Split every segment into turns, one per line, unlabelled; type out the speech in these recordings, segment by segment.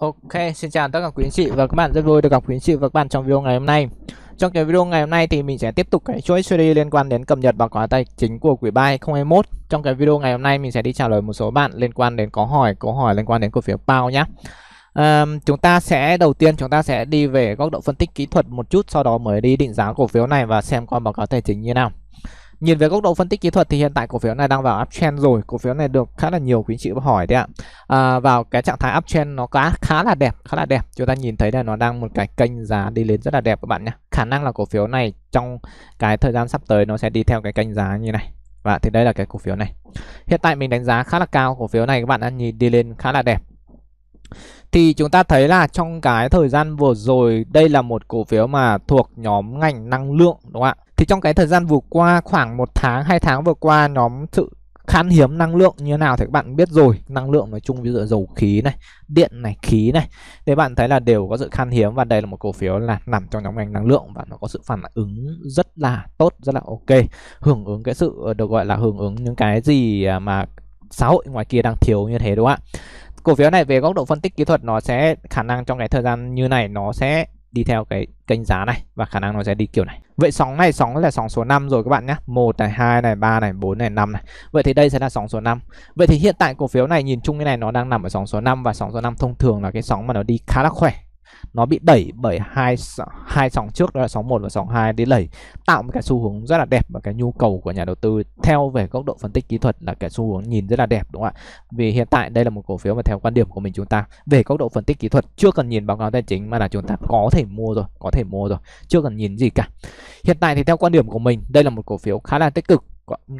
Ok, xin chào tất cả quý anh chị và các bạn, rất vui được gặp quý anh chị và các bạn trong video ngày hôm nay. Trong cái video ngày hôm nay thì mình sẽ tiếp tục cái chuỗi series liên quan đến cập nhật báo cáo tài chính của quý 3 2021. Trong cái video ngày hôm nay mình sẽ đi trả lời một số bạn liên quan đến có hỏi, câu hỏi liên quan đến cổ phiếu PAO nhé. À, chúng ta sẽ đầu tiên chúng ta sẽ đi về góc độ phân tích kỹ thuật một chút, sau đó mới đi định giá cổ phiếu này và xem qua báo cáo tài chính như nào. Nhìn về góc độ phân tích kỹ thuật thì hiện tại cổ phiếu này đang vào uptrend rồi, cổ phiếu này được khá là nhiều quý chị hỏi đấy ạ. À, vào cái trạng thái uptrend nó khá khá là đẹp, khá là đẹp. Chúng ta nhìn thấy là nó đang một cái kênh giá đi lên rất là đẹp các bạn nhé. Khả năng là cổ phiếu này trong cái thời gian sắp tới nó sẽ đi theo cái kênh giá như này. Và thì đây là cái cổ phiếu này. Hiện tại mình đánh giá khá là cao cổ phiếu này các bạn đã nhìn đi lên khá là đẹp thì chúng ta thấy là trong cái thời gian vừa rồi đây là một cổ phiếu mà thuộc nhóm ngành năng lượng đúng không ạ? Thì trong cái thời gian vừa qua khoảng một tháng hai tháng vừa qua nhóm sự khan hiếm năng lượng như nào thì các bạn biết rồi năng lượng nói chung ví dụ dầu khí này điện này khí này thì bạn thấy là đều có sự khan hiếm và đây là một cổ phiếu là nằm trong nhóm ngành năng lượng và nó có sự phản ứng rất là tốt rất là ok hưởng ứng cái sự ờ, được gọi là hưởng ứng những cái gì à, mà xã hội ngoài kia đang thiếu như thế đúng không ạ cổ phiếu này về góc độ phân tích kỹ thuật nó sẽ khả năng trong cái thời gian như này nó sẽ đi theo cái kênh giá này và khả năng nó sẽ đi kiểu này. Vậy sóng này sóng là sóng số 5 rồi các bạn nhé 1 này, 2 này, 3 này, 4 này, 5 này. Vậy thì đây sẽ là sóng số 5. Vậy thì hiện tại cổ phiếu này nhìn chung cái này nó đang nằm ở sóng số 5 và sóng số 5 thông thường là cái sóng mà nó đi khá là khỏe nó bị đẩy bởi hai hai sóng trước đó là sóng 1 và sóng 2 để đẩy tạo một cái xu hướng rất là đẹp và cái nhu cầu của nhà đầu tư theo về góc độ phân tích kỹ thuật là cái xu hướng nhìn rất là đẹp đúng không ạ? Vì hiện tại đây là một cổ phiếu mà theo quan điểm của mình chúng ta về góc độ phân tích kỹ thuật chưa cần nhìn báo cáo tài chính mà là chúng ta có thể mua rồi, có thể mua rồi, chưa cần nhìn gì cả. Hiện tại thì theo quan điểm của mình đây là một cổ phiếu khá là tích cực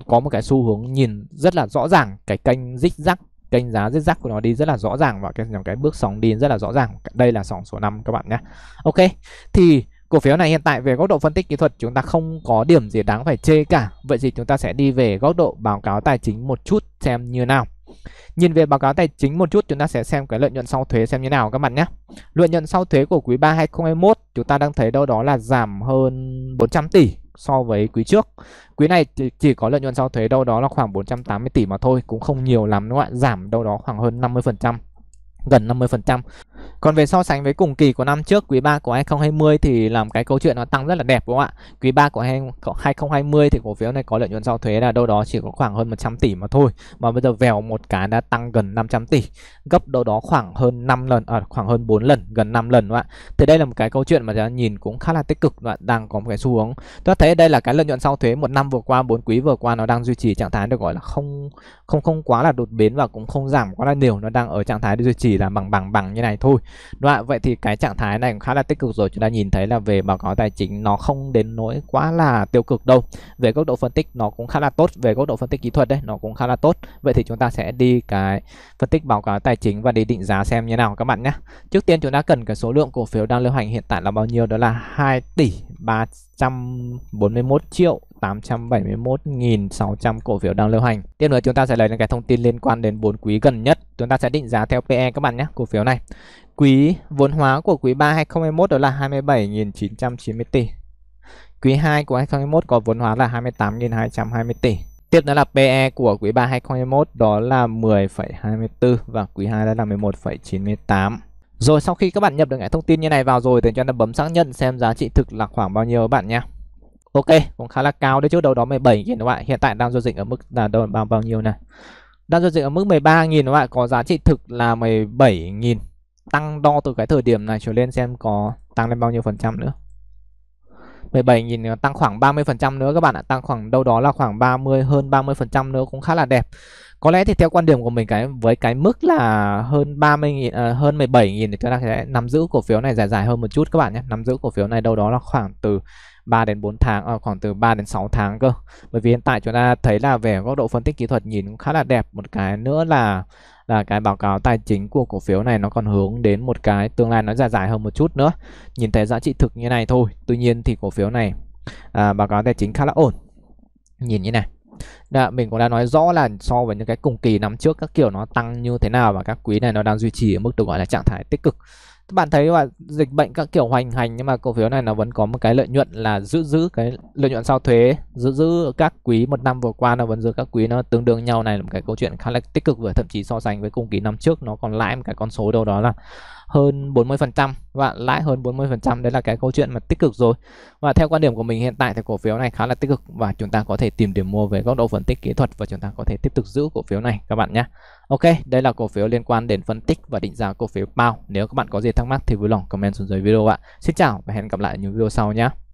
có một cái xu hướng nhìn rất là rõ ràng cái kênh zigzag kênh giá rất rắc của nó đi rất là rõ ràng và cái nhằm cái bước sóng đi rất là rõ ràng. Đây là sóng số 5 các bạn nhé. Ok. Thì cổ phiếu này hiện tại về góc độ phân tích kỹ thuật chúng ta không có điểm gì đáng phải chê cả. Vậy thì chúng ta sẽ đi về góc độ báo cáo tài chính một chút xem như nào. Nhìn về báo cáo tài chính một chút chúng ta sẽ xem cái lợi nhuận sau thuế xem như nào các bạn nhé. Lợi nhuận sau thuế của quý 3 2021 chúng ta đang thấy đâu đó là giảm hơn 400 tỷ so với quý trước. Quý này chỉ có lợi nhuận sau thuế đâu đó là khoảng 480 tỷ mà thôi, cũng không nhiều lắm đúng không ạ? Giảm đâu đó khoảng hơn 50%, gần 50%. Còn về so sánh với cùng kỳ của năm trước quý 3 của 2020 thì làm cái câu chuyện nó tăng rất là đẹp đúng không ạ? Quý 3 của 2020 thì cổ phiếu này có lợi nhuận sau thuế là đâu đó chỉ có khoảng hơn 100 tỷ mà thôi. Mà bây giờ vèo một cái đã tăng gần 500 tỷ, gấp đâu đó khoảng hơn 5 lần à khoảng hơn 4 lần, gần 5 lần đúng không ạ? Thì đây là một cái câu chuyện mà nhìn cũng khá là tích cực đoạn đang có một cái xu hướng. Tôi thấy đây là cái lợi nhuận sau thuế một năm vừa qua, 4 quý vừa qua nó đang duy trì trạng thái được gọi là không không không quá là đột biến và cũng không giảm quá là nhiều, nó đang ở trạng thái duy trì là bằng bằng bằng như này thôi thôi đúng không? vậy thì cái trạng thái này cũng khá là tích cực rồi chúng ta nhìn thấy là về báo cáo tài chính nó không đến nỗi quá là tiêu cực đâu về góc độ phân tích nó cũng khá là tốt về góc độ phân tích kỹ thuật đấy nó cũng khá là tốt vậy thì chúng ta sẽ đi cái phân tích báo cáo tài chính và đi định giá xem như nào các bạn nhé trước tiên chúng ta cần cái số lượng cổ phiếu đang lưu hành hiện tại là bao nhiêu đó là 2 tỷ 341 triệu 871.600 cổ phiếu đang lưu hành. Tiếp nữa chúng ta sẽ lấy những cái thông tin liên quan đến 4 quý gần nhất. Chúng ta sẽ định giá theo PE các bạn nhé, cổ phiếu này. Quý vốn hóa của quý 3 2021 đó là 27.990 tỷ. Quý 2 của 2021 có vốn hóa là 28.220 tỷ. Tiếp nữa là PE của quý 3 2021 đó là 10,24 và quý 2 đó là 11,98. Rồi sau khi các bạn nhập được cái thông tin như này vào rồi thì chúng ta bấm xác nhận xem giá trị thực là khoảng bao nhiêu các bạn nhé. Ok, cũng khá là cao đấy chứ đâu đó 17 nghìn, các bạn. Hiện tại đang giao dịch ở mức là đâu bao bao nhiêu này? Đang giao dịch ở mức 13 nghìn, các bạn, có giá trị thực là 17 nghìn. Tăng đo từ cái thời điểm này trở lên xem có tăng lên bao nhiêu phần trăm nữa. 17 nghìn tăng khoảng 30% nữa các bạn ạ, tăng khoảng đâu đó là khoảng 30 hơn 30% nữa cũng khá là đẹp. Có lẽ thì theo quan điểm của mình cái với cái mức là hơn 30.000 à, hơn 17 nghìn thì chúng ta sẽ nắm giữ cổ phiếu này dài dài hơn một chút các bạn nhé. Nắm giữ cổ phiếu này đâu đó là khoảng từ 3 đến 4 tháng à, khoảng từ 3 đến 6 tháng cơ bởi vì hiện tại chúng ta thấy là về góc độ phân tích kỹ thuật nhìn cũng khá là đẹp một cái nữa là là cái báo cáo tài chính của cổ phiếu này nó còn hướng đến một cái tương lai nó dài dài hơn một chút nữa nhìn thấy giá trị thực như này thôi tuy nhiên thì cổ phiếu này à, báo cáo tài chính khá là ổn nhìn như này đã, mình cũng đã nói rõ là so với những cái cùng kỳ năm trước các kiểu nó tăng như thế nào và các quý này nó đang duy trì ở mức được gọi là trạng thái tích cực các bạn thấy là dịch bệnh các kiểu hoành hành nhưng mà cổ phiếu này nó vẫn có một cái lợi nhuận là giữ giữ cái lợi nhuận sau thuế giữ giữ các quý một năm vừa qua nó vẫn giữ các quý nó tương đương nhau này là một cái câu chuyện khá là tích cực và thậm chí so sánh với cùng kỳ năm trước nó còn lãi một cái con số đâu đó là hơn 40 phần trăm và lãi hơn 40% đấy là cái câu chuyện mà tích cực rồi và theo quan điểm của mình hiện tại thì cổ phiếu này khá là tích cực và chúng ta có thể tìm điểm mua về góc độ phân tích kỹ thuật và chúng ta có thể tiếp tục giữ cổ phiếu này các bạn nhé Ok đây là cổ phiếu liên quan đến phân tích và định giá cổ phiếu bao nếu các bạn có gì thắc mắc thì vui lòng comment xuống dưới video ạ Xin chào và hẹn gặp lại những video sau nhé